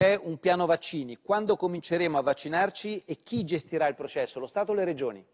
C'è un piano vaccini. Quando cominceremo a vaccinarci e chi gestirà il processo? Lo Stato o le regioni?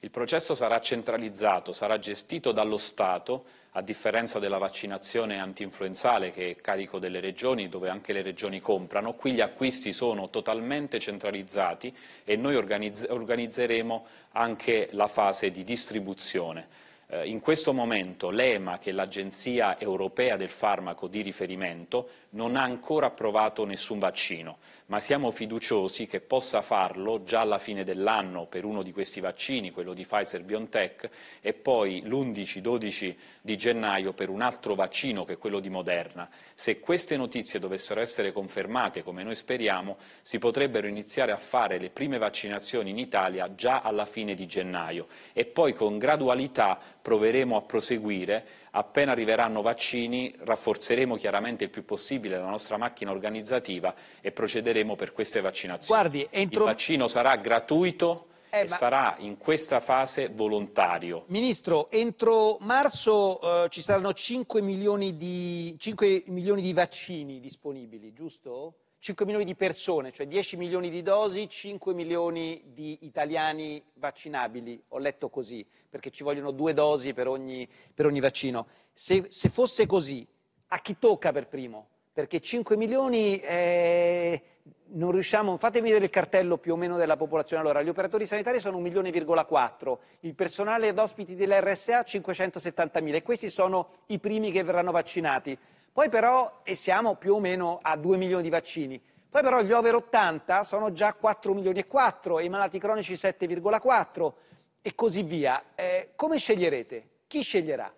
Il processo sarà centralizzato, sarà gestito dallo Stato, a differenza della vaccinazione antinfluenzale che è carico delle regioni, dove anche le regioni comprano. Qui gli acquisti sono totalmente centralizzati e noi organizzeremo anche la fase di distribuzione. Eh, in questo momento l'EMA, che è l'Agenzia europea del farmaco di riferimento, non ha ancora approvato nessun vaccino, ma siamo fiduciosi che possa farlo già alla fine dell'anno per uno di questi vaccini, quello di Pfizer BioNTech, e poi l'11-12 di gennaio per un altro vaccino che è quello di Moderna. Se queste notizie dovessero essere confermate, come noi speriamo, si potrebbero iniziare a fare le prime vaccinazioni in Italia già alla fine di gennaio e poi con gradualità proveremo a proseguire, appena arriveranno vaccini rafforzeremo chiaramente il più possibile la nostra macchina organizzativa e procederemo per queste vaccinazioni. Guardi, entro... Il vaccino sarà gratuito. Eh, ma... sarà in questa fase volontario. Ministro, entro marzo eh, ci saranno 5 milioni, di, 5 milioni di vaccini disponibili, giusto? 5 milioni di persone, cioè 10 milioni di dosi, 5 milioni di italiani vaccinabili, ho letto così, perché ci vogliono due dosi per ogni, per ogni vaccino. Se, se, fosse così, a chi tocca per primo? Perché 5 milioni eh, non riusciamo, fatemi vedere il cartello più o meno della popolazione. Allora, gli operatori sanitari sono 1 milione,4, il personale ad ospiti dell'RSA 570 mila e questi sono i primi che verranno vaccinati. Poi però, e siamo più o meno a 2 milioni di vaccini, poi però gli over 80 sono già 4 milioni e 4 e i malati cronici 7,4 e così via. Eh, come sceglierete? Chi sceglierà?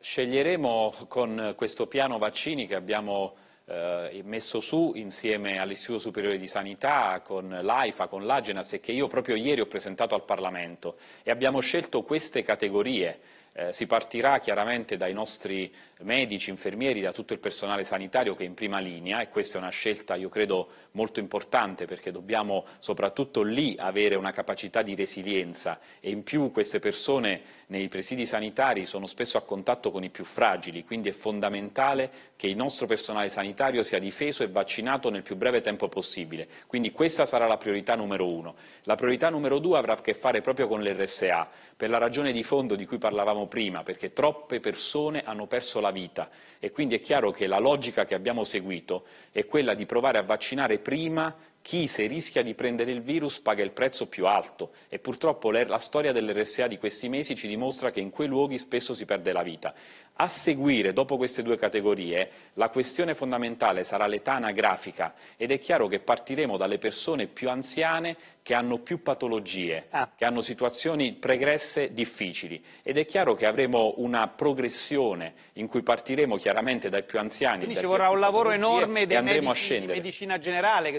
Sceglieremo con questo piano vaccini che abbiamo eh, messo su insieme all'Istituto Superiore di Sanità, con l'AIFA, con l'Agenas e che io proprio ieri ho presentato al Parlamento e abbiamo scelto queste categorie eh, si partirà chiaramente dai nostri medici, infermieri, da tutto il personale sanitario che è in prima linea e questa è una scelta io credo molto importante perché dobbiamo soprattutto lì avere una capacità di resilienza e in più queste persone nei presidi sanitari sono spesso a contatto con i più fragili, quindi è fondamentale che il nostro personale sanitario sia difeso e vaccinato nel più breve tempo possibile. Quindi questa sarà la priorità numero uno. La priorità numero due avrà a che fare proprio con l'RSA, per la ragione di fondo di cui parlavamo prima, perché troppe persone hanno perso la vita e quindi è chiaro che la logica che abbiamo seguito è quella di provare a vaccinare prima chi se rischia di prendere il virus paga il prezzo più alto e purtroppo la storia dell'RSA di questi mesi ci dimostra che in quei luoghi spesso si perde la vita. A seguire, dopo queste due categorie, la questione fondamentale sarà l'età anagrafica ed è chiaro che partiremo dalle persone più anziane che hanno più patologie, ah. che hanno situazioni pregresse difficili ed è chiaro che avremo una progressione in cui partiremo chiaramente dai più anziani. Quindi ci vorrà un lavoro enorme dei medici di medicina generale.